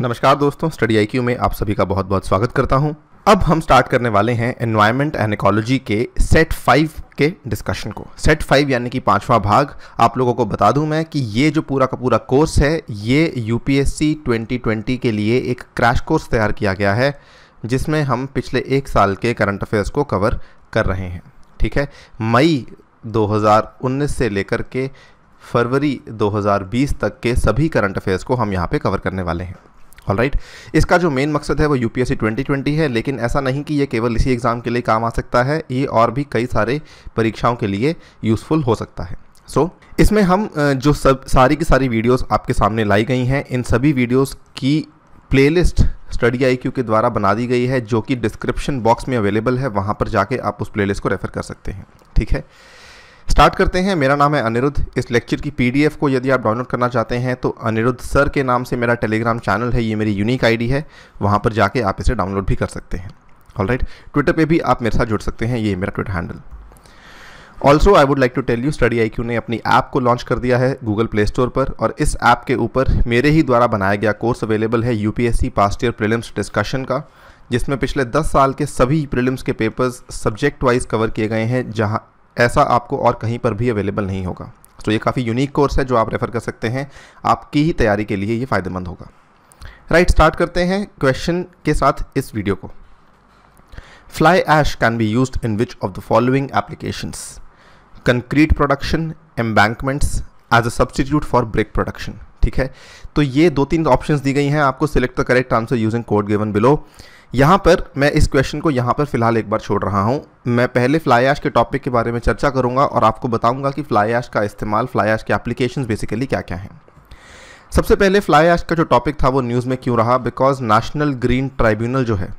नमस्कार दोस्तों स्टडी आई में आप सभी का बहुत बहुत स्वागत करता हूं। अब हम स्टार्ट करने वाले हैं एनवायरमेंट एंड इकोलॉजी के सेट फाइव के डिस्कशन को सेट फाइव यानी कि पांचवा भाग आप लोगों को बता दूं मैं कि ये जो पूरा का पूरा कोर्स है ये यूपीएससी 2020 के लिए एक क्रैश कोर्स तैयार किया गया है जिसमें हम पिछले एक साल के करंट अफेयर्स को कवर कर रहे हैं ठीक है मई 2019 से लेकर के फरवरी 2020 तक के सभी करंट अफेयर्स को हम यहाँ पे कवर करने वाले हैं ऑल राइट इसका जो मेन मकसद है वो यू पी है लेकिन ऐसा नहीं कि ये केवल इसी एग्ज़ाम के लिए काम आ सकता है ये और भी कई सारे परीक्षाओं के लिए यूज़फुल हो सकता है सो so, इसमें हम जो सब सारी की सारी वीडियोस आपके सामने लाई गई हैं इन सभी वीडियोस की प्लेलिस्ट स्टडी आई के द्वारा बना दी गई है जो कि डिस्क्रिप्शन बॉक्स में अवेलेबल है वहाँ पर जाके आप उस प्लेलिस्ट को रेफ़र कर सकते हैं ठीक है स्टार्ट करते हैं मेरा नाम है अनिरुद्ध इस लेक्चर की पीडीएफ को यदि आप डाउनलोड करना चाहते हैं तो अनिरुद्ध सर के नाम से मेरा टेलीग्राम चैनल है ये मेरी यूनिक आईडी है वहाँ पर जाके आप इसे डाउनलोड भी कर सकते हैं ऑल राइट ट्विटर पर भी आप मेरे साथ जुड़ सकते हैं ये मेरा Twitter handle also I would like to tell you study I ने अपनी ऐप को लॉन्च कर दिया है गूगल प्ले स्टोर पर और इस ऐप के ऊपर मेरे ही द्वारा बनाया गया कोर्स अवेलेबल है U P past year prelims discussion का जिसमें पिछले 10 साल के सभी प्रिलिम्स के पेपर्स सब्जेक्ट वाइज कवर किए गए हैं जहां ऐसा आपको और कहीं पर भी अवेलेबल नहीं होगा तो ये काफ़ी यूनिक कोर्स है जो आप रेफ़र कर सकते हैं आपकी ही तैयारी के लिए ये फ़ायदेमंद होगा राइट स्टार्ट करते हैं क्वेश्चन के साथ इस वीडियो को fly ash can be use in which of the following applications concrete production embankments as a substitute for brick production ठीक है तो ये दो तीन ऑप्शंस दी गई हैं आपको select the correct answer using code given below यहाँ पर मैं इस क्वेश्चन को यहाँ पर फिलहाल एक बार छोड़ रहा हूँ मैं पहले फ्लाई ऐश के टॉपिक के बारे में चर्चा करूँगा और आपको बताऊँगा कि फ्लाई ऐश का इस्तेमाल फ्लाई ऐश के एप्लीकेशन बेसिकली क्या क्या हैं सबसे पहले फ्लाई ऐश का जो टॉपिक था वो न्यूज़ में क्यों रहा बिकॉज नेशनल ग्रीन ट्राइब्यूनल जो है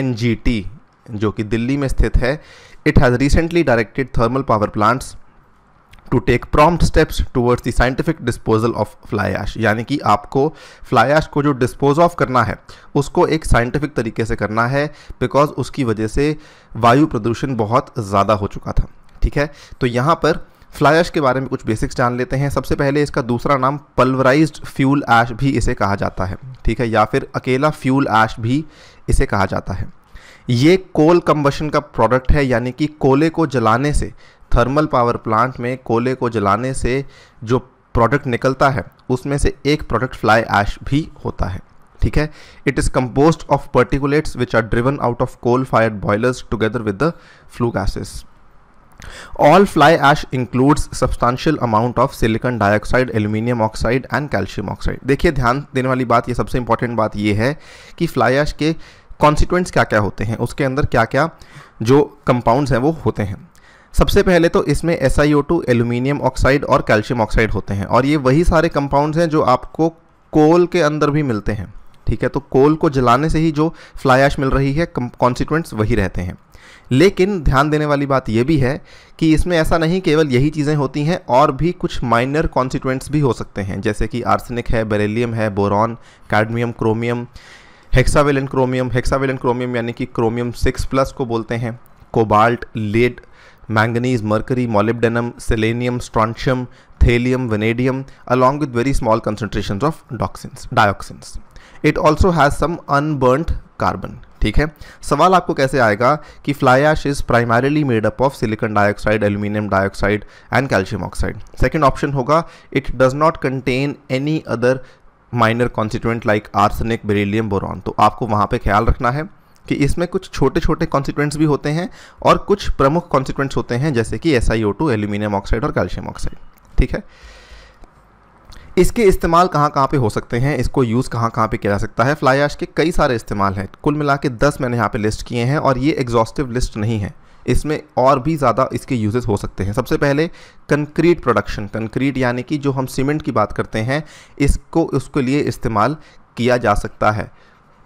एन जो कि दिल्ली में स्थित है it has recently directed thermal power plants to take prompt steps towards the scientific disposal of fly ash यानी कि आपको फ्लाई ऐश को जो डिस्पोज ऑफ करना है उसको एक साइंटिफिक तरीके से करना है बिकॉज उसकी वजह से वायु प्रदूषण बहुत ज़्यादा हो चुका था ठीक है तो यहाँ पर फ्लाई ऐश के बारे में कुछ बेसिक्स जान लेते हैं सबसे पहले इसका दूसरा नाम पल्वराइज्ड फ्यूल ऐश भी इसे कहा जाता है ठीक है या फिर अकेला फ्यूल ऐश भी इसे कहा जाता है ये कोल कम्बशन का प्रोडक्ट है यानी कि कोले को जलाने से थर्मल पावर प्लांट में कोले को जलाने से जो प्रोडक्ट निकलता है उसमें से एक प्रोडक्ट फ्लाई ऐश भी होता है ठीक है it is compose of particulates which are driven out of coal fire boilers together with the flue gases all fly ash includes substantial amount of silicon dioxide aluminium oxide and calcium oxide देखिए ध्यान देने वाली बात यह सबसे important बात यह है कि फ्लाई ऐश के कॉन्सिक्वेंट्स क्या क्या होते हैं उसके अंदर क्या क्या जो कंपाउंड्स हैं वो होते हैं सबसे पहले तो इसमें एस एल्यूमिनियम ऑक्साइड और कैल्शियम ऑक्साइड होते हैं और ये वही सारे कंपाउंड्स हैं जो आपको कोल के अंदर भी मिलते हैं ठीक है तो कोल को जलाने से ही जो फ्लाई ऐश मिल रही है कॉन्सिक्वेंट्स वही रहते हैं लेकिन ध्यान देने वाली बात यह भी है कि इसमें ऐसा नहीं केवल यही चीज़ें होती हैं और भी कुछ माइनर कॉन्सिक्वेंट्स भी हो सकते हैं जैसे कि आर्सेनिक है बेरेलियम है boron cadmium chromium hexavalent chromium hexavalent chromium यानी कि क्रोमियम सिक्स प्लस को बोलते हैं cobalt lead manganese, mercury, molybdenum, selenium, strontium, thallium, vanadium, along with very small concentrations of dioxins. dioxins. It also has some unburnt carbon. ठीक है सवाल आपको कैसे आएगा कि fly ash is primarily made up of silicon dioxide aluminium dioxide and calcium oxide second option होगा it does not contain any other minor constituent like arsenic beryllium boron तो आपको वहाँ पे ख्याल रखना है कि इसमें कुछ छोटे छोटे कॉन्सिक्वेंट्स भी होते हैं और कुछ प्रमुख कॉन्सिक्वेंट्स होते हैं जैसे कि एस आई एल्यूमिनियम ऑक्साइड और कैल्शियम ऑक्साइड ठीक है इसके इस्तेमाल कहाँ कहाँ पे हो सकते हैं इसको यूज़ कहाँ कहाँ पे किया जा सकता है फ्लाई ऐश के कई सारे इस्तेमाल हैं कुल मिला के दस मैंने यहाँ पे लिस्ट किए हैं और ये एग्जॉस्टिव लिस्ट नहीं है इसमें और भी ज़्यादा इसके यूजेस हो सकते हैं सबसे पहले कंक्रीट प्रोडक्शन कंक्रीट यानी कि जो हम सीमेंट की बात करते हैं इसको उसके लिए इस्तेमाल किया जा सकता है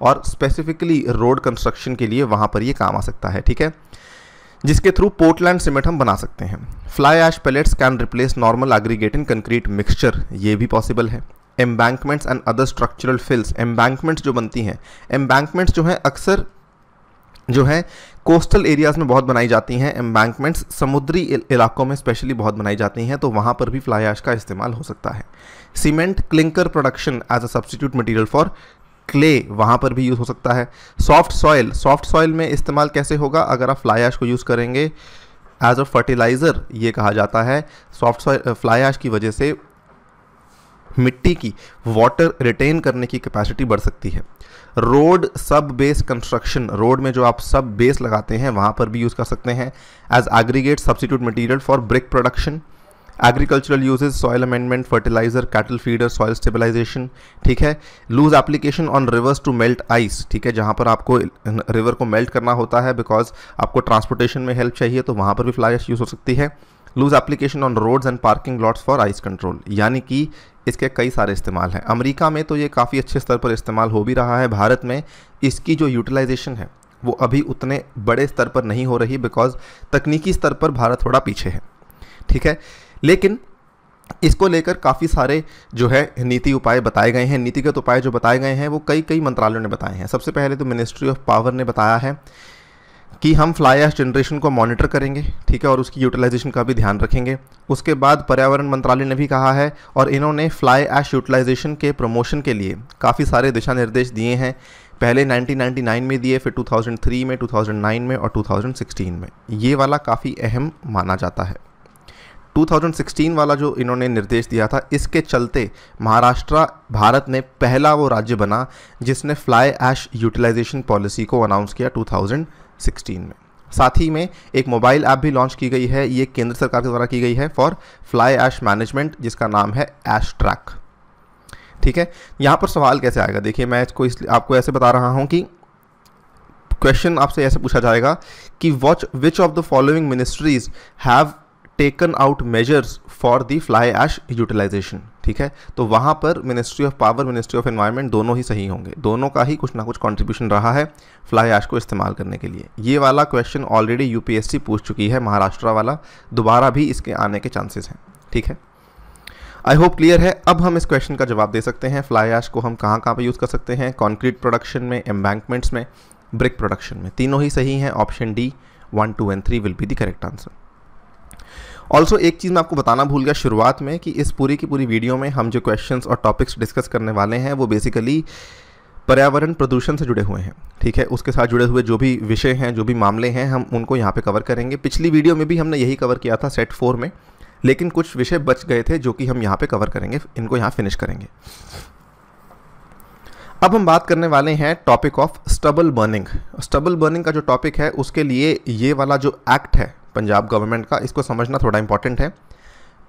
और स्पेसिफिकली रोड कंस्ट्रक्शन के लिए वहाँ पर ये काम आ सकता है ठीक है जिसके थ्रू पोर्टलैंड सीमेंट हम बना सकते हैं fly ash pellets can replace normal aggregate in concrete mixture ये भी पॉसिबल है embankments and other structural fills embankments जो बनती हैं एम्बैंकमेंट्स जो हैं अक्सर जो है कोस्टल एरियाज़ में बहुत बनाई जाती हैं एम्बैंकमेंट्स समुद्री इलाकों में स्पेशली बहुत बनाई जाती हैं तो वहाँ पर भी फ्लाई ऐश का इस्तेमाल हो सकता है cement clinker production as a substitute material for clay वहाँ पर भी यूज़ हो सकता है सॉफ्ट सॉयल सॉफ्ट सॉयल में इस्तेमाल कैसे होगा अगर आप फ्लाई ऐश को यूज़ करेंगे एज अ फर्टिलाइज़र ये कहा जाता है सॉफ्ट सॉयल फ्लाई ऐश की वजह से मिट्टी की वाटर रिटेन करने की कैपेसिटी बढ़ सकती है रोड सब बेस कंस्ट्रक्शन रोड में जो आप सब बेस लगाते हैं वहाँ पर भी यूज़ कर सकते हैं as aggregate substitute material for brick production agricultural usages soil amendment fertiliser cattle feeder soil stabilisation ठीक है loose application on rivers to melt ice ठीक है जहाँ पर आपको रिवर को मेल्ट करना होता है बिकॉज आपको ट्रांसपोर्टेशन में हेल्प चाहिए तो वहाँ पर भी फ्लाइश यूज़ हो सकती है loose application on roads and parking lots for ice control यानी कि इसके कई सारे इस्तेमाल हैं अमरीका में तो ये काफ़ी अच्छे स्तर पर इस्तेमाल हो भी रहा है भारत में इसकी जो यूटिलाइजेशन है वो अभी उतने बड़े स्तर पर नहीं हो रही बिकॉज तकनीकी स्तर पर भारत थोड़ा पीछे है ठीक है लेकिन इसको लेकर काफ़ी सारे जो है नीति उपाय बताए गए हैं नीतिगत उपाय जो बताए गए हैं वो कई कई मंत्रालयों ने बताए हैं सबसे पहले तो मिनिस्ट्री ऑफ पावर ने बताया है कि हम फ्लाई ऐश जनरेशन को मॉनिटर करेंगे ठीक है और उसकी यूटिलाइजेशन का भी ध्यान रखेंगे उसके बाद पर्यावरण मंत्रालय ने भी कहा है और इन्होंने फ्लाई ऐश यूटिलाइजेशन के प्रमोशन के लिए काफ़ी सारे दिशा निर्देश दिए हैं पहले 1999 में दिए फिर 2003 में 2009 में और 2016 में ये वाला काफ़ी अहम माना जाता है 2016 वाला जो इन्होंने निर्देश दिया था इसके चलते महाराष्ट्र भारत में पहला वो राज्य बना जिसने फ्लाई ऐश यूटिलाइजेशन पॉलिसी को अनाउंस किया 2016 में साथ ही में एक मोबाइल ऐप भी लॉन्च की गई है ये केंद्र सरकार के द्वारा की गई है फॉर फ्लाई ऐश मैनेजमेंट जिसका नाम है ऐश ट्रैक ठीक है यहाँ पर सवाल कैसे आएगा देखिए मैं इसको इसलिए आपको ऐसे बता रहा हूँ कि क्वेश्चन आपसे ऐसे पूछा जाएगा कि watch which of the following ministries have taken out measures for the fly ash utilization ठीक है तो वहाँ पर ministry of power ministry of environment दोनों ही सही होंगे दोनों का ही कुछ ना कुछ कॉन्ट्रीब्यूशन रहा है फ्लाई ऐश को इस्तेमाल करने के लिए ये वाला क्वेश्चन ऑलरेडी यूपीएससी पूछ चुकी है महाराष्ट्र वाला दोबारा भी इसके आने के चांसेस हैं ठीक है आई होप क्लियर है अब हम इस क्वेश्चन का जवाब दे सकते हैं फ्लाई ऐश को हम कहाँ कहाँ पर यूज़ कर सकते हैं कॉन्क्रीट प्रोडक्शन में एम्बैंकमेंट्स में ब्रिक प्रोडक्शन में तीनों ही सही हैं option D one two and three will be the correct answer also एक चीज़ मैं आपको बताना भूल गया शुरुआत में कि इस पूरी की पूरी वीडियो में हम जो क्वेश्चंस और टॉपिक्स डिस्कस करने वाले हैं वो बेसिकली पर्यावरण प्रदूषण से जुड़े हुए हैं ठीक है उसके साथ जुड़े हुए जो भी विषय हैं जो भी मामले हैं हम उनको यहाँ पे कवर करेंगे पिछली वीडियो में भी हमने यही कवर किया था सेट फोर में लेकिन कुछ विषय बच गए थे जो कि हम यहाँ पे कवर करेंगे इनको यहाँ फिनिश करेंगे अब हम बात करने वाले हैं topic of stubble burning stubble burning का जो टॉपिक है उसके लिए ये वाला जो एक्ट है पंजाब गवर्नमेंट का इसको समझना थोड़ा इंपॉर्टेंट है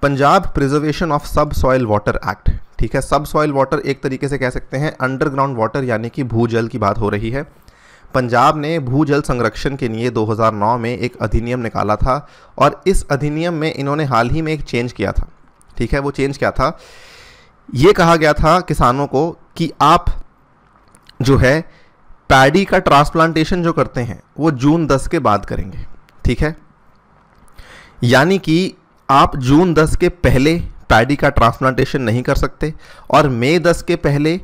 Punjab preservation of sub soil water act ठीक है सब सॉयल वाटर एक तरीके से कह सकते हैं अंडरग्राउंड वाटर यानी कि भूजल की बात हो रही है पंजाब ने भूजल संरक्षण के लिए 2009 में एक अधिनियम निकाला था और इस अधिनियम में इन्होंने हाल ही में एक चेंज किया था ठीक है वो चेंज क्या था ये कहा गया था किसानों को कि आप जो है पैडी का ट्रांसप्लांटेशन जो करते हैं वो जून 10 के बाद करेंगे ठीक है यानी कि आप जून 10 के पहले पैडी का ट्रांसप्लांटेशन नहीं कर सकते और मई 10 के पहले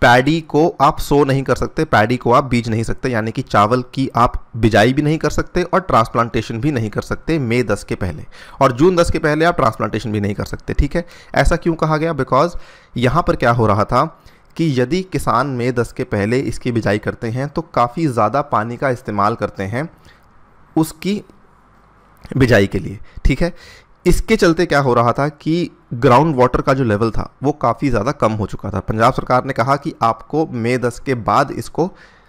पैडी को आप सो नहीं कर सकते पैडी को आप बीज नहीं सकते यानी कि चावल की आप बिजाई भी नहीं कर सकते और ट्रांसप्लांटेशन भी नहीं कर सकते मई दस के पहले और जून दस के पहले आप ट्रांसप्लांटेशन भी नहीं कर सकते ठीक है ऐसा क्यों कहा गया बिकॉज यहाँ पर क्या हो रहा था कि यदि किसान मई दस के पहले इसकी बिजाई करते हैं तो काफ़ी ज़्यादा पानी का इस्तेमाल करते हैं उसकी बिजाई के लिए ठीक है इसके चलते क्या हो रहा था कि ग्राउंड वाटर का जो लेवल था वो काफ़ी ज़्यादा कम हो चुका था पंजाब सरकार ने कहा कि आपको मई दस के बाद इसको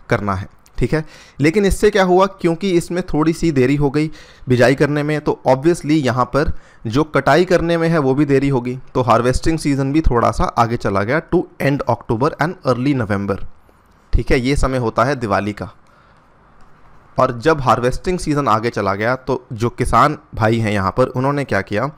करना है ठीक है लेकिन इससे क्या हुआ क्योंकि इसमें थोड़ी सी देरी हो गई बिजाई करने में तो ऑब्वियसली यहाँ पर जो कटाई करने में है वो भी देरी होगी तो हार्वेस्टिंग सीज़न भी थोड़ा सा आगे चला गया to end October and early November ठीक है ये समय होता है दिवाली का और जब हार्वेस्टिंग सीज़न आगे चला गया तो जो किसान भाई हैं यहाँ पर उन्होंने क्या किया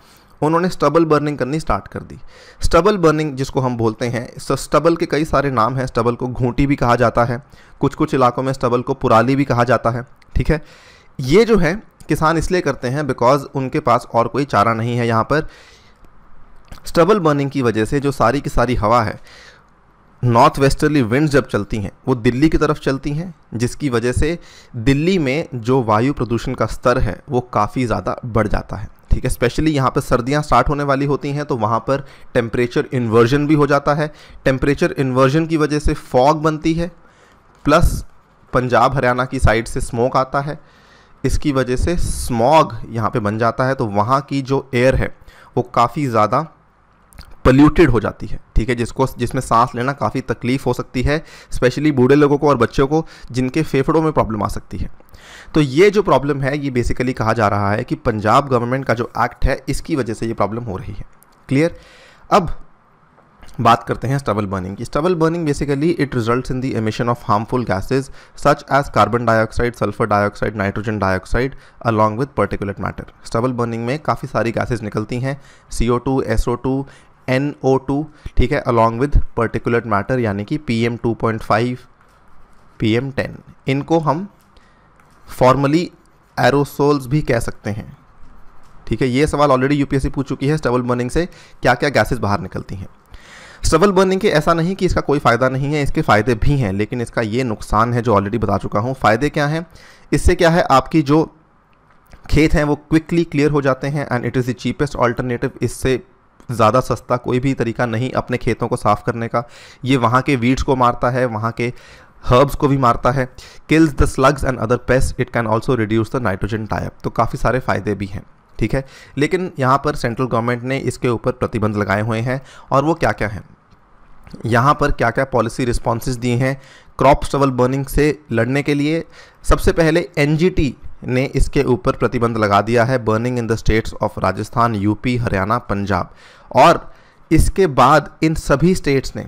उन्होंने स्टबल बर्निंग करनी स्टार्ट कर दी स्टबल बर्निंग जिसको हम बोलते हैं स्टबल के कई सारे नाम हैं स्टबल को घूंटी भी कहा जाता है कुछ कुछ इलाकों में स्टबल को पुराली भी कहा जाता है ठीक है ये जो है किसान इसलिए करते हैं बिकॉज उनके पास और कोई चारा नहीं है यहाँ पर स्टबल बर्निंग की वजह से जो सारी की सारी हवा है नॉर्थ वेस्टर्ली विंड जब चलती हैं वो दिल्ली की तरफ चलती हैं जिसकी वजह से दिल्ली में जो वायु प्रदूषण का स्तर है वो काफ़ी ज़्यादा बढ़ जाता है ठीक है स्पेशली यहाँ पर सर्दियाँ स्टार्ट होने वाली होती हैं तो वहाँ पर टेम्परेचर इन्वर्जन भी हो जाता है टेम्परेचर इन्वर्जन की वजह से फॉग बनती है प्लस पंजाब हरियाणा की साइड से स्मोक आता है इसकी वजह से स्मॉग यहाँ पे बन जाता है तो वहाँ की जो एयर है वो काफ़ी ज़्यादा पल्यूटेड हो जाती है ठीक है जिसको जिसमें सांस लेना काफ़ी तकलीफ हो सकती है स्पेशली बूढ़े लोगों को और बच्चों को जिनके फेफड़ों में प्रॉब्लम आ सकती है तो ये जो प्रॉब्लम है ये बेसिकली कहा जा रहा है कि पंजाब गवर्नमेंट का जो एक्ट है इसकी वजह से ये प्रॉब्लम हो रही है क्लियर अब बात करते हैं स्टबल बर्निंग की stubble burning basically it results in the emission of harmful gases such as carbon dioxide sulphur dioxide nitrogen dioxide along with particular matter stubble burning में काफ़ी सारी गैसेज निकलती हैं C O two S O two N O two ठीक है along with particular matter यानी कि P M two point five P M ten इनको हम फॉर्मली एरोसोल्स भी कह सकते हैं ठीक है ये सवाल ऑलरेडी यूपीएससी पूछ चुकी है स्टबल बर्निंग से क्या क्या गैसेज बाहर निकलती हैं स्टबल बर्निंग के ऐसा नहीं कि इसका कोई फ़ायदा नहीं है इसके फ़ायदे भी हैं लेकिन इसका ये नुकसान है जो ऑलरेडी बता चुका हूँ फ़ायदे क्या हैं इससे क्या है आपकी जो खेत हैं वो क्विकली क्लियर हो जाते हैं and it is the cheapest alternative इससे ज़्यादा सस्ता कोई भी तरीका नहीं अपने खेतों को साफ़ करने का ये वहाँ के वीड्स को मारता है वहाँ के हर्ब्स को भी मारता है kills the slugs and other pest it can also reduce the nitrogen type तो काफ़ी सारे फ़ायदे भी हैं ठीक है लेकिन यहाँ पर सेंट्रल गवर्नमेंट ने इसके ऊपर प्रतिबंध लगाए हुए हैं और वो क्या क्या हैं यहाँ पर क्या क्या पॉलिसी रिस्पॉन्स दिए हैं क्रॉप स्टवल बर्निंग से लड़ने के लिए सबसे पहले एन ने इसके ऊपर प्रतिबंध लगा दिया है burning in the states of Rajasthan UP Haryana Punjab और इसके बाद इन सभी स्टेट्स ने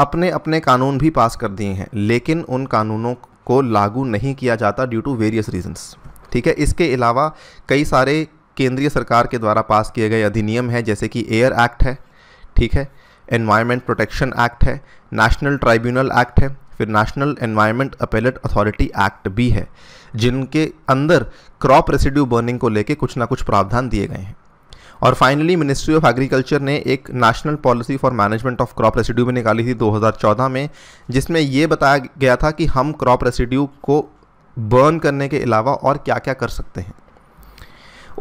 अपने अपने कानून भी पास कर दिए हैं लेकिन उन कानूनों को लागू नहीं किया जाता ड्यू टू वेरियस रीजंस ठीक है इसके अलावा कई सारे केंद्रीय सरकार के द्वारा पास किए गए अधिनियम हैं जैसे कि एयर एक्ट है ठीक है एनवायरमेंट प्रोटेक्शन एक्ट है नेशनल ट्राइब्यूनल एक्ट है फिर national environment appellate authority act भी है जिनके अंदर क्रॉप रेसिड्यू बर्निंग को लेकर कुछ ना कुछ प्रावधान दिए गए हैं और फाइनली मिनिस्ट्री ऑफ एग्रीकल्चर ने एक national policy for management of crop residue भी निकाली थी 2014 में जिसमें ये बताया गया था कि हम क्रॉप रेसिड्यू को बर्न करने के अलावा और क्या क्या कर सकते हैं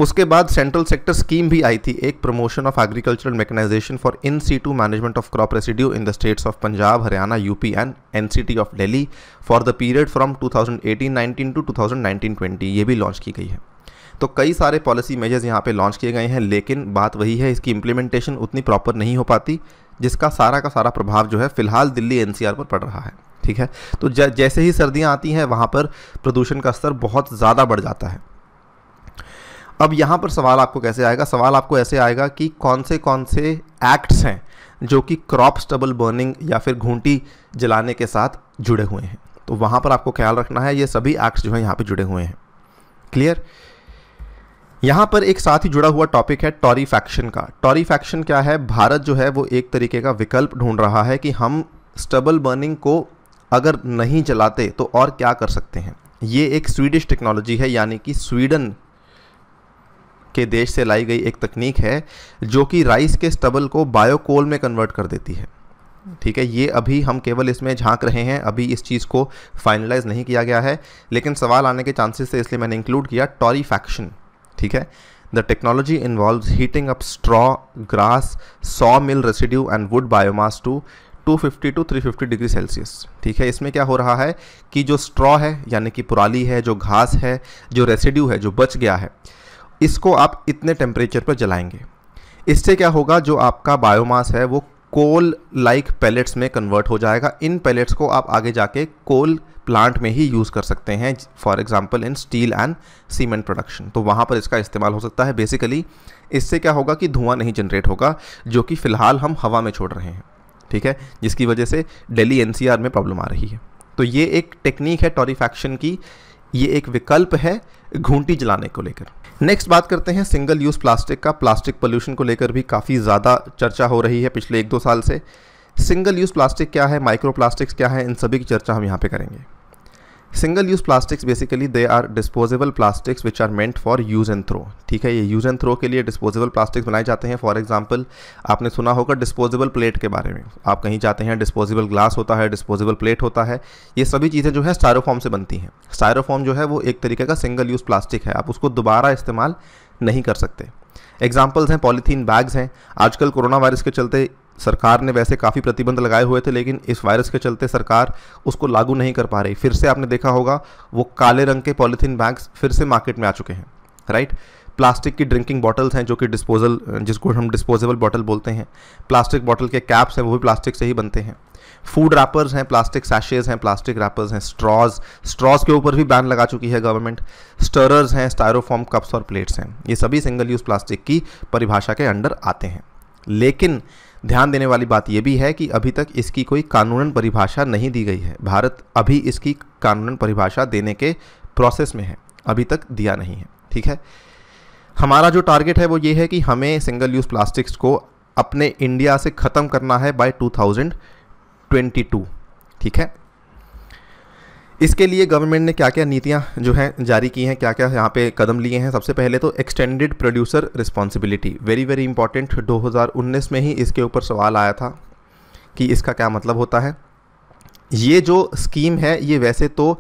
उसके बाद सेंट्रल सेक्टर स्कीम भी आई थी एक promotion of agricultural mechanization for in situ management of crop residue in the states of Punjab Haryana UP and NCT of Delhi for the period from 2018-19 to 2019-20 ये भी लॉन्च की गई है तो कई सारे पॉलिसी मेजर्स यहाँ पे लॉन्च किए गए हैं लेकिन बात वही है इसकी इम्प्लीमेंटेशन उतनी प्रॉपर नहीं हो पाती जिसका सारा का सारा प्रभाव जो है फिलहाल दिल्ली एनसीआर पर पड़ रहा है ठीक है तो जैसे ही सर्दियाँ आती हैं वहाँ पर प्रदूषण का स्तर बहुत ज़्यादा बढ़ जाता है अब यहाँ पर सवाल आपको कैसे आएगा सवाल आपको ऐसे आएगा कि कौन से कौन से एक्ट्स हैं जो कि क्रॉप स्टबल बर्निंग या फिर घूंटी जलाने के साथ जुड़े हुए हैं तो वहाँ पर आपको ख्याल रखना है ये सभी एक्ट्स जो हैं यहाँ पर जुड़े हुए हैं क्लियर यहाँ पर एक साथ ही जुड़ा हुआ टॉपिक है फैक्शन का फैक्शन क्या है भारत जो है वो एक तरीके का विकल्प ढूंढ रहा है कि हम स्टबल बर्निंग को अगर नहीं जलाते तो और क्या कर सकते हैं ये एक स्वीडिश टेक्नोलॉजी है यानी कि स्वीडन के देश से लाई गई एक तकनीक है जो कि राइस के स्टबल को बायोकोल में कन्वर्ट कर देती है ठीक है ये अभी हम केवल इसमें झांक रहे हैं अभी इस चीज़ को फाइनलाइज नहीं किया गया है लेकिन सवाल आने के चांसेस से इसलिए मैंने इंक्लूड किया टॉरीफैक्शन ठीक है the technology involve heating up straw grass saw mill residue and wood biomass to 250 to 350 degree Celsius ठीक है इसमें क्या हो रहा है कि जो स्ट्रॉ है यानी कि पुराली है जो घास है जो रेसिड्यू है जो बच गया है इसको आप इतने टेम्परेचर पर जलाएंगे इससे क्या होगा जो आपका बायोमास है वो कोल लाइक पैलेट्स में कन्वर्ट हो जाएगा इन पैलेट्स को आप आगे जाके कोल प्लांट में ही यूज़ कर सकते हैं for example in steel and cement production तो वहाँ पर इसका इस्तेमाल हो सकता है बेसिकली इससे क्या होगा कि धुआं नहीं जनरेट होगा जो कि फ़िलहाल हम हवा में छोड़ रहे हैं ठीक है जिसकी वजह से डेली एन में प्रॉब्लम आ रही है तो ये एक टेक्निक है टॉरीफैक्शन की ये एक विकल्प है घूंटी जलाने को लेकर नेक्स्ट बात करते हैं सिंगल यूज़ प्लास्टिक का प्लास्टिक पोल्यूशन को लेकर भी काफ़ी ज़्यादा चर्चा हो रही है पिछले एक दो साल से सिंगल यूज़ प्लास्टिक क्या है माइक्रो प्लास्टिक्स क्या है इन सभी की चर्चा हम यहाँ पे करेंगे single use plastics basically they are disposable plastics which are meant for use and throw ठीक है ये यूज़ एंड थ्रो के लिए डिस्पोजेबल प्लास्टिक्स बनाए जाते हैं फॉर एग्जाम्पल आपने सुना होगा डिस्पोजेबल प्लेट के बारे में आप कहीं जाते हैं डिस्पोजेबल ग्लास होता है डिस्पोजेबल प्लेट होता है ये सभी चीज़ें जो है स्टायरोफॉर्म से बनती हैं स्टायरोफॉर्म जो है वो एक तरीके का सिंगल यूज़ प्लास्टिक है आप उसको दोबारा इस्तेमाल नहीं कर सकते एग्जाम्पल्स हैं पॉलीथीन बैग्स हैं आजकल कोरोना वायरस के चलते सरकार ने वैसे काफ़ी प्रतिबंध लगाए हुए थे लेकिन इस वायरस के चलते सरकार उसको लागू नहीं कर पा रही फिर से आपने देखा होगा वो काले रंग के पॉलीथीन बैग्स फिर से मार्केट में आ चुके हैं राइट प्लास्टिक की ड्रिंकिंग बॉटल्स हैं जो कि डिस्पोजल जिसको हम डिस्पोजेबल बॉटल बोलते हैं प्लास्टिक बॉटल के कैप्स हैं वो भी प्लास्टिक से ही बनते हैं फूड रैपर्स हैं प्लास्टिक सैशेज हैं प्लास्टिक रैपर्स हैं स्ट्रॉज स्ट्रॉज के ऊपर भी बैन लगा चुकी है गवर्नमेंट स्टरर्स हैं स्टायरोफॉर्म कप्स और प्लेट्स हैं ये सभी सिंगल यूज़ प्लास्टिक की परिभाषा के अंडर आते हैं लेकिन ध्यान देने वाली बात यह भी है कि अभी तक इसकी कोई कानूनन परिभाषा नहीं दी गई है भारत अभी इसकी कानूनन परिभाषा देने के प्रोसेस में है अभी तक दिया नहीं है ठीक है हमारा जो टारगेट है वो ये है कि हमें सिंगल यूज़ प्लास्टिक्स को अपने इंडिया से ख़त्म करना है बाय 2022 ठीक है इसके लिए गवर्नमेंट ने क्या क्या नीतियाँ जो हैं जारी की हैं क्या क्या यहाँ पे कदम लिए हैं सबसे पहले तो extended producer responsibility very very important 2019 में ही इसके ऊपर सवाल आया था कि इसका क्या मतलब होता है ये जो स्कीम है ये वैसे तो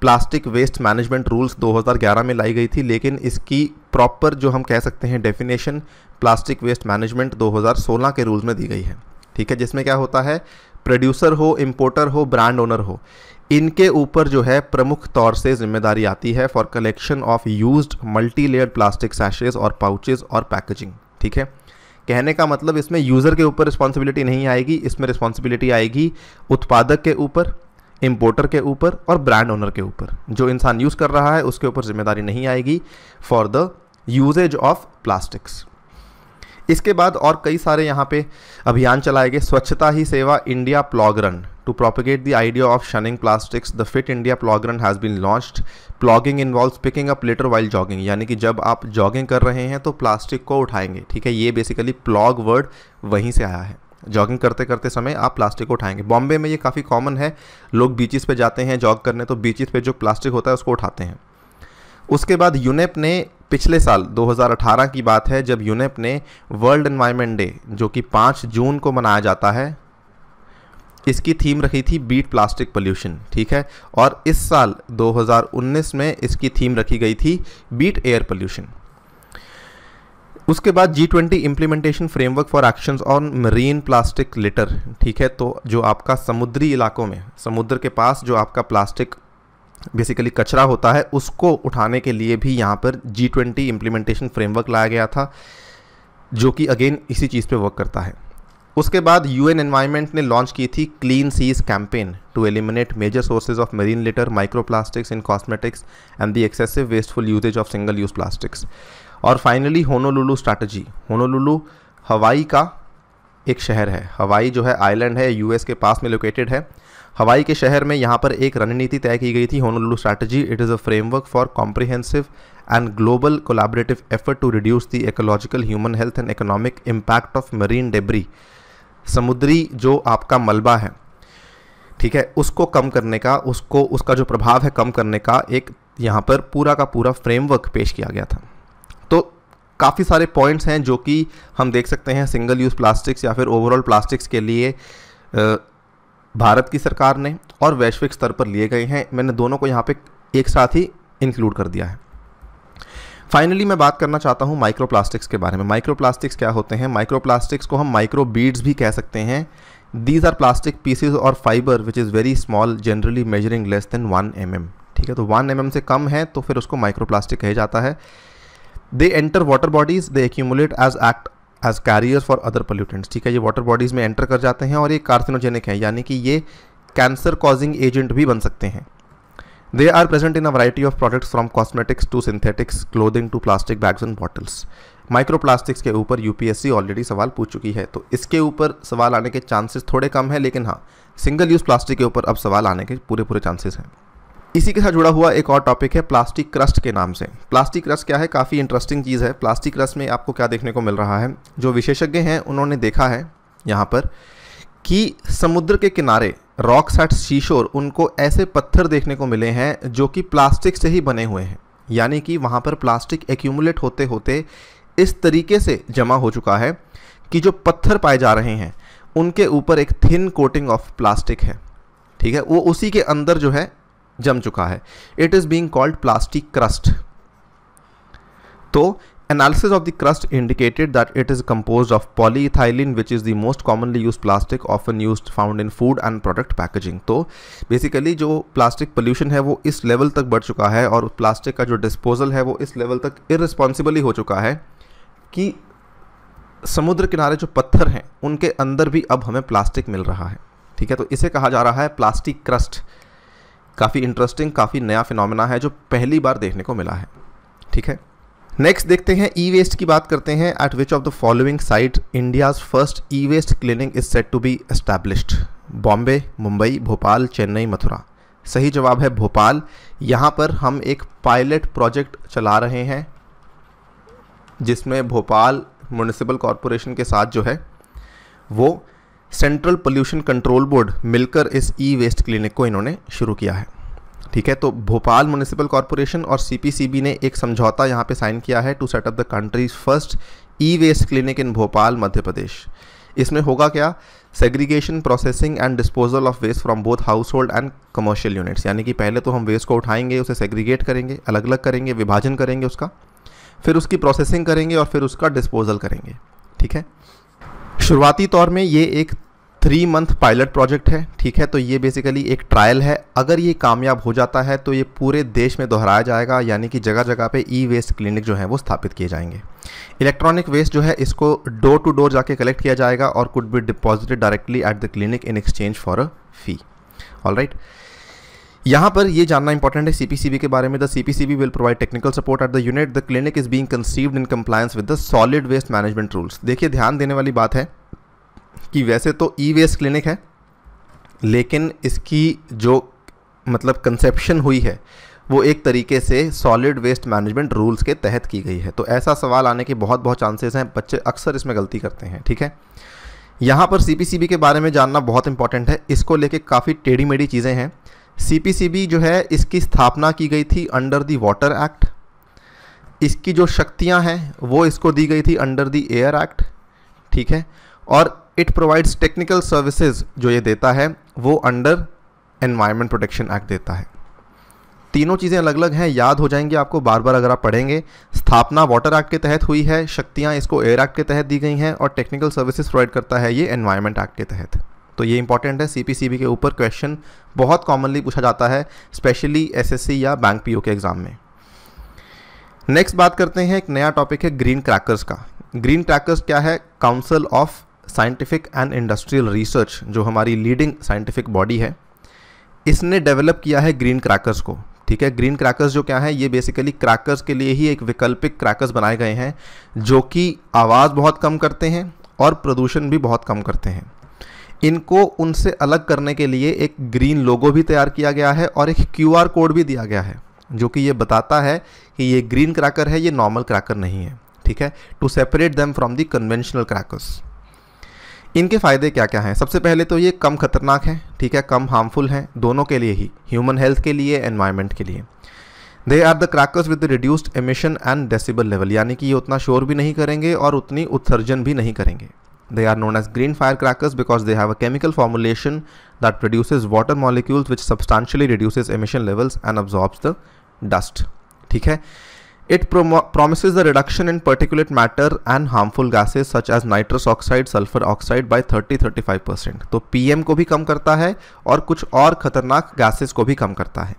प्लास्टिक वेस्ट मैनेजमेंट रूल्स 2011 में लाई गई थी लेकिन इसकी प्रॉपर जो हम कह सकते हैं डेफिनेशन प्लास्टिक वेस्ट मैनेजमेंट 2016 के रूल्स में दी गई है ठीक है जिसमें क्या होता है प्रोड्यूसर हो इम्पोर्टर हो ब्रांड ओनर हो इनके ऊपर जो है प्रमुख तौर से जिम्मेदारी आती है for collection of used multi layer plastic सैशेज और पाउचेज और पैकेजिंग ठीक है कहने का मतलब इसमें यूज़र के ऊपर रिस्पॉन्सिबिलिटी नहीं आएगी इसमें रिस्पॉन्सिबिलिटी आएगी उत्पादक के ऊपर इम्पोर्टर के ऊपर और ब्रांड ओनर के ऊपर जो इंसान यूज़ कर रहा है उसके ऊपर जिम्मेदारी नहीं आएगी for the usages of plastics इसके बाद और कई सारे यहाँ पे अभियान चलाए गए Swachhata Hi Seva India plog run To propagate the idea of shunning plastics, the Fit India Plog Run has been launched. Plogging involves picking up litter while jogging, यानी कि जब आप जॉगिंग कर रहे हैं तो प्लास्टिक को उठाएंगे ठीक है ये बेसिकली प्लॉग वर्ड वहीं से आया है जॉगिंग करते करते समय आप प्लास्टिक को उठाएंगे बॉम्बे में ये काफ़ी कॉमन है लोग बीचेस पे जाते हैं जॉग करने तो बीचेस पे जो प्लास्टिक होता है उसको उठाते हैं उसके बाद यूनेप ने पिछले साल 2018 की बात है जब यूनेप ने वर्ल्ड एनवायरनमेंट डे जो कि 5 जून को मनाया जाता है इसकी थीम रखी थी बीट प्लास्टिक पोल्यूशन ठीक है और इस साल 2019 में इसकी थीम रखी गई थी बीट एयर पोल्यूशन उसके बाद G twenty implementation framework for action on marine plastic litter ठीक है तो जो आपका समुद्री इलाकों में समुद्र के पास जो आपका प्लास्टिक बेसिकली कचरा होता है उसको उठाने के लिए भी यहाँ पर जी ट्वेंटी इम्प्लीमेंटेशन फ्रेमवर्क लाया गया था जो कि अगेन इसी चीज़ पे वर्क करता है उसके बाद यूएन एनवायरनमेंट ने लॉन्च की थी clean seas campaign to eliminate major sources of marine litter microplastics in cosmetics and the excessive wasteful usages of single use plastics और finally Honolulu strategy Honolulu Hawaii का एक शहर है हवाई जो है आइलैंड है यूएस के पास में लोकेटेड है हवाई के शहर में यहाँ पर एक रणनीति तय की गई थी Honolulu strategy it is a framework for comprehensive and global collaborative effort to reduce the ecological human health and economic impact of marine debris समुद्री जो आपका मलबा है ठीक है उसको कम करने का उसको उसका जो प्रभाव है कम करने का एक यहाँ पर पूरा का पूरा फ्रेमवर्क पेश किया गया था तो काफ़ी सारे पॉइंट्स हैं जो कि हम देख सकते हैं सिंगल यूज़ प्लास्टिक्स या फिर ओवरऑल प्लास्टिक्स के लिए भारत की सरकार ने और वैश्विक स्तर पर लिए गए हैं मैंने दोनों को यहाँ पे एक साथ ही इंक्लूड कर दिया है फाइनली मैं बात करना चाहता हूँ माइक्रोप्लास्टिक्स के बारे में माइक्रोप्लास्टिक्स क्या होते हैं माइक्रोप्लास्टिक्स को हम माइक्रो बीड्स भी कह सकते हैं दीज आर प्लास्टिक पीसेज और fibre which is very small generally measuring less than one M M ठीक है तो वन एम एम से कम है तो फिर उसको माइक्रोप्लास्टिक कहे जाता है they enter water bodies they accumulate as act as carrier for other pollutants ठीक है ये वाटर बॉडीज़ में एंटर कर जाते हैं और ये कार्सिनोजेनिक है यानी कि ये कैंसर कॉजिंग एजेंट भी बन सकते हैं They are present in a variety of products from cosmetics to synthetics, clothing to plastic bags and bottles. Plastics के ऊपर सी ऑलरेडी सवाल पूछ चुकी है तो इसके ऊपर सवाल आने के चांसेस थोड़े कम हैं लेकिन हाँ सिंगल यूज़ प्लास्टिक के ऊपर अब सवाल आने के पूरे पूरे चांसेस हैं इसी के साथ जुड़ा हुआ एक और टॉपिक है प्लास्टिक क्रस्ट के नाम से प्लास्टिक क्रस्ट क्या है काफ़ी इंटरेस्टिंग चीज़ है प्लास्टिक क्रस्ट में आपको क्या देखने को मिल रहा है जो विशेषज्ञ हैं उन्होंने देखा है यहाँ पर कि समुद्र के किनारे रॉक्स एट शीशोर उनको ऐसे पत्थर देखने को मिले हैं जो कि प्लास्टिक से ही बने हुए हैं यानी कि वहाँ पर प्लास्टिक एक्यूमुलेट होते होते इस तरीके से जमा हो चुका है कि जो पत्थर पाए जा रहे हैं उनके ऊपर एक थिन कोटिंग ऑफ प्लास्टिक है ठीक है वो उसी के अंदर जो है जम चुका है it is being called plastic crust तो Analysis of the crust indicated that it is composed of polyethylene which is the most commonly used plastic often used found in food and product packaging. तो basically जो plastic pollution है वो इस level तक बढ़ चुका है और plastic का जो disposal है वो इस level तक irresponsibly हो चुका है कि समुद्र किनारे जो पत्थर हैं उनके अंदर भी अब हमें plastic मिल रहा है ठीक है तो इसे कहा जा रहा है plastic crust काफ़ी इंटरेस्टिंग काफ़ी नया फिनोमेना है जो पहली बार देखने को मिला है ठीक है नेक्स्ट देखते हैं ई वेस्ट की बात करते हैं at which of the following site India's first e waste clinic is set to be established Bombay Mumbai Bhopal Chennai Mathura सही जवाब है भोपाल यहाँ पर हम एक पायलट प्रोजेक्ट चला रहे हैं जिसमें भोपाल म्यूनिसिपल कॉरपोरेशन के साथ जो है वो सेंट्रल पोल्यूशन कंट्रोल बोर्ड मिलकर इस ई वेस्ट क्लिनिक को इन्होंने शुरू किया है ठीक है तो भोपाल म्यूनिसिपल कॉरपोरेशन और सी ने एक समझौता यहाँ पे साइन किया है to set up the country's first e waste clinic in Bhopal Madhya Pradesh इसमें होगा क्या segregation processing and disposal of waste from both household and commercial units यानी कि पहले तो हम वेस्ट को उठाएंगे उसे सेग्रीगेट करेंगे अलग अलग करेंगे विभाजन करेंगे उसका फिर उसकी प्रोसेसिंग करेंगे और फिर उसका डिस्पोजल करेंगे ठीक है शुरुआती तौर में ये एक थ्री मंथ पायलट प्रोजेक्ट है ठीक है तो ये बेसिकली एक ट्रायल है अगर ये कामयाब हो जाता है तो ये पूरे देश में दोहराया जाएगा यानी कि जगह जगह पे ई वेस्ट क्लिनिक जो है वो स्थापित किए जाएंगे इलेक्ट्रॉनिक वेस्ट जो है इसको डोर टू डोर जाके कलेक्ट किया जाएगा और could be deposited directly at the clinic in exchange for a fee all right यहाँ पर ये जानना इंपॉर्टेंट है सीपीसीबी के बारे में the CPCB will provide technical support at the unit the clinic is being conceived in compliance with the solid waste management rules देखिए ध्यान देने वाली बात है कि वैसे तो ई वेस्ट क्लिनिक है लेकिन इसकी जो मतलब कंसेप्शन हुई है वो एक तरीके से सॉलिड वेस्ट मैनेजमेंट रूल्स के तहत की गई है तो ऐसा सवाल आने के बहुत बहुत चांसेस हैं बच्चे अक्सर इसमें गलती करते हैं ठीक है यहाँ पर सी के बारे में जानना बहुत इंपॉर्टेंट है इसको लेके काफ़ी टेढ़ी मेढ़ी चीज़ें हैं सी जो है इसकी स्थापना की गई थी अंडर दी वाटर एक्ट इसकी जो शक्तियाँ हैं वो इसको दी गई थी अंडर दी एयर एक्ट ठीक है और इट प्रोवाइड्स टेक्निकल सर्विसेज जो ये देता है वो अंडर एनवायरमेंट प्रोटेक्शन एक्ट देता है तीनों चीज़ें अलग अलग हैं याद हो जाएंगी आपको बार बार अगर आप पढ़ेंगे स्थापना वाटर एक्ट के तहत हुई है शक्तियाँ इसको एयर एक्ट के तहत दी गई हैं और टेक्निकल सर्विसेज प्रोवाइड करता है ये एनवायरमेंट एक्ट के तहत तो ये इंपॉर्टेंट है सी के ऊपर क्वेश्चन बहुत कॉमनली पूछा जाता है स्पेशली एस या बैंक पी के एग्ज़ाम में नेक्स्ट बात करते हैं एक नया टॉपिक है ग्रीन क्रैकर्स का ग्रीन क्रैकर्स क्या है council of scientific and industrial research जो हमारी लीडिंग साइंटिफिक बॉडी है इसने डेवलप किया है ग्रीन क्रैकर्स को ठीक है ग्रीन क्रैकर्स जो क्या है ये बेसिकली क्रैकर्स के लिए ही एक वैकल्पिक क्रैकर्स बनाए गए हैं जो कि आवाज़ बहुत कम करते हैं और प्रदूषण भी बहुत कम करते हैं इनको उनसे अलग करने के लिए एक ग्रीन लोगो भी तैयार किया गया है और एक क्यू कोड भी दिया गया है जो कि ये बताता है कि ये ग्रीन क्रैकर है ये नॉर्मल क्रैकर नहीं है ठीक है to separate them from the conventional crackers इनके फ़ायदे क्या क्या हैं सबसे पहले तो ये कम खतरनाक हैं ठीक है कम हार्मफुल हैं दोनों के लिए ही ह्यूमन हेल्थ के लिए एनवायरमेंट के लिए they are the crackers with reduced emission and decibel level यानी कि ये उतना शोर भी नहीं करेंगे और उतनी उत्सर्जन भी नहीं करेंगे they are known as green fire crackers because they have a chemical formulation that produce water molecules which substantially reduce emission levels and absorbs the dust ठीक है It the promises in reduction in particulate matter and harmful gases such as nitrous oxide, sulfur oxide by 30-35%. तो PM को भी कम करता है और कुछ और खतरनाक गैसेस को भी कम करता है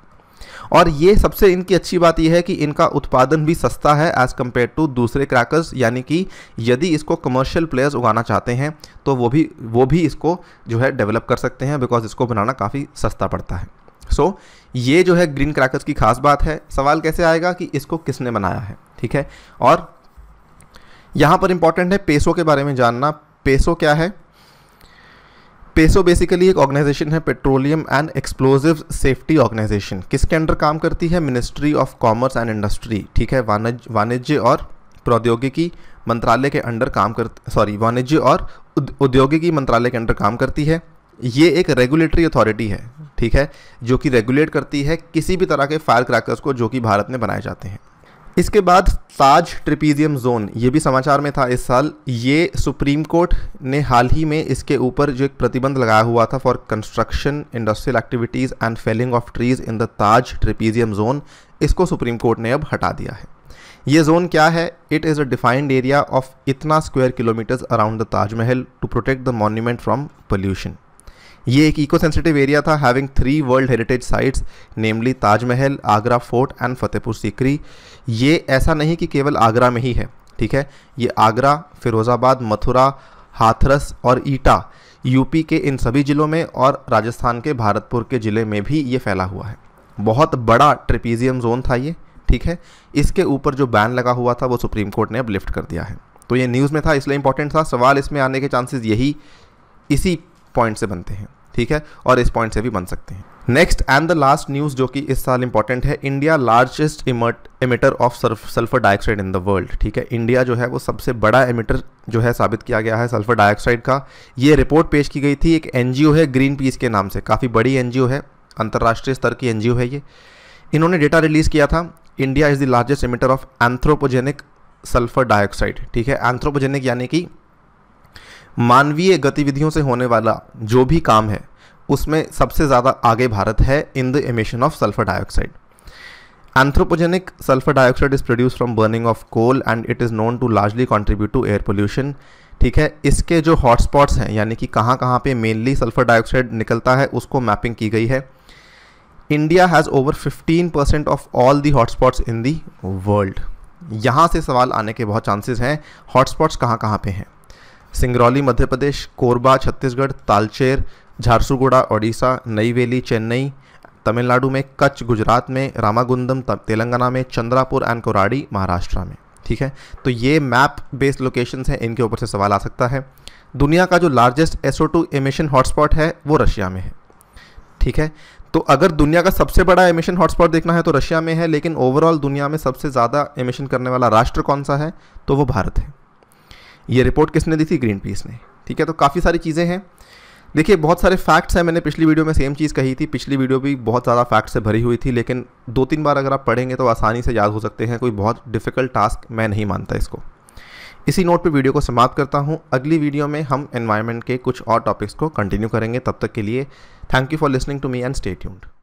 और ये सबसे इनकी अच्छी बात यह है कि इनका उत्पादन भी सस्ता है एज़ कम्पेयर टू दूसरे क्रैकर्स यानी कि यदि इसको कमर्शियल प्लेयर्स उगाना चाहते हैं तो वो भी वो भी इसको जो है डेवलप कर सकते हैं बिकॉज इसको बनाना काफ़ी सस्ता पड़ता है सो so, ये जो है ग्रीन क्रैकर्स की खास बात है सवाल कैसे आएगा कि इसको किसने बनाया है ठीक है और यहाँ पर इंपॉर्टेंट है पेसो के बारे में जानना पेसो क्या है पेसो बेसिकली एक ऑर्गेनाइजेशन है petroleum and explosive safety organization किसके अंडर काम करती है ministry of commerce and industry ठीक है वाणिज्य वाणिज्य और प्रौद्योगिकी मंत्रालय के अंडर काम कर सॉरी वाणिज्य और उद्योगिकी मंत्रालय के अंडर काम करती है ये एक रेगुलेटरी अथॉरिटी है ठीक है जो कि रेगुलेट करती है किसी भी तरह के फायर क्रैकर्स को जो कि भारत में बनाए जाते हैं इसके बाद ताज ट्रिपीजियम जोन ये भी समाचार में था इस साल ये सुप्रीम कोर्ट ने हाल ही में इसके ऊपर जो एक प्रतिबंध लगाया हुआ था for construction industrial activities and felling of trees in the Taj trapezium zone इसको सुप्रीम कोर्ट ने अब हटा दिया है ये जोन क्या है it is a defined area of इतना square kilometres around the Taj Mahal to protect the monument from pollution ये एक इको सेंसिटिव एरिया था having three world heritage sites namely Taj Mahal Agra fort and Fatehpur Sikri ये ऐसा नहीं कि केवल आगरा में ही है ठीक है ये आगरा फिरोज़ाबाद मथुरा हाथरस और ईटा यूपी के इन सभी ज़िलों में और राजस्थान के भारतपुर के ज़िले में भी ये फैला हुआ है बहुत बड़ा ट्रिपीजियम जोन था ये ठीक है इसके ऊपर जो बैन लगा हुआ था वो सुप्रीम कोर्ट ने अब लिफ्ट कर दिया है तो ये न्यूज़ में था इसलिए इंपॉर्टेंट था सवाल इसमें आने के चांसेस यही इसी पॉइंट से बनते हैं ठीक है और इस पॉइंट से भी बन सकते हैं next and the last news जो कि इस साल इंपॉर्टेंट है India largest emitter of sulphur dioxide in the world ठीक है इंडिया जो है वो सबसे बड़ा इमिटर जो है साबित किया गया है सल्फर डाइऑक्साइड का ये रिपोर्ट पेश की गई थी एक एनजीओ है ग्रीन पीस के नाम से काफ़ी बड़ी एनजीओ है अंतर्राष्ट्रीय स्तर की एनजीओ है ये इन्होंने डेटा रिलीज़ किया था India is the largest emitter of anthropogenic sulphur dioxide ठीक है एंथ्रोपोजेनिक यानी कि मानवीय गतिविधियों से होने वाला जो भी काम है उसमें सबसे ज़्यादा आगे भारत है in the emission of sulphur dioxide anthropogenic sulphur dioxide is produce from burning of coal and it is known to largely contribute to air pollution ठीक है इसके जो हॉटस्पॉट्स हैं यानी कि कहाँ कहाँ पे मेनली सल्फर डाइऑक्साइड निकलता है उसको मैपिंग की गई है India has over 15 percent of all the hotspots in the world यहाँ से सवाल आने के बहुत चांसेस हैं हॉटस्पॉट्स कहाँ कहाँ पे हैं सिंगरौली मध्य प्रदेश कोरबा छत्तीसगढ़ तालचेर झारसुगुड़ा ओडिशा नईवेली चेन्नई तमिलनाडु में कच्छ गुजरात में रामागुंदम तेलंगाना में चंद्रापुर एंड कोराड़ी महाराष्ट्र में ठीक है तो ये मैप बेस्ड लोकेशंस हैं इनके ऊपर से सवाल आ सकता है दुनिया का जो largest SO two emission hotspot है वो रशिया में है ठीक है तो अगर दुनिया का सबसे बड़ा एमिशन हॉटस्पॉट देखना है तो रशिया में है लेकिन ओवरऑल दुनिया में सबसे ज़्यादा एमिशन करने वाला राष्ट्र कौन सा है तो वो भारत है ये रिपोर्ट किसने दी थी ग्रीन पीस ने ठीक है तो काफ़ी सारी चीज़ें हैं देखिए बहुत सारे फैक्ट्स हैं मैंने पिछली वीडियो में सेम चीज़ कही थी पिछली वीडियो भी बहुत ज़्यादा फैक्ट्स से भरी हुई थी लेकिन दो तीन बार अगर आप पढ़ेंगे तो आसानी से याद हो सकते हैं कोई बहुत डिफ़िकल्ट टास्क मैं नहीं मानता इसको इसी नोट पे वीडियो को समाप्त करता हूँ अगली वीडियो में हम एन्वायरमेंट के कुछ और टॉपिक्स को कंटिन्यू करेंगे तब तक के लिए thank you for listening to me and stay tuned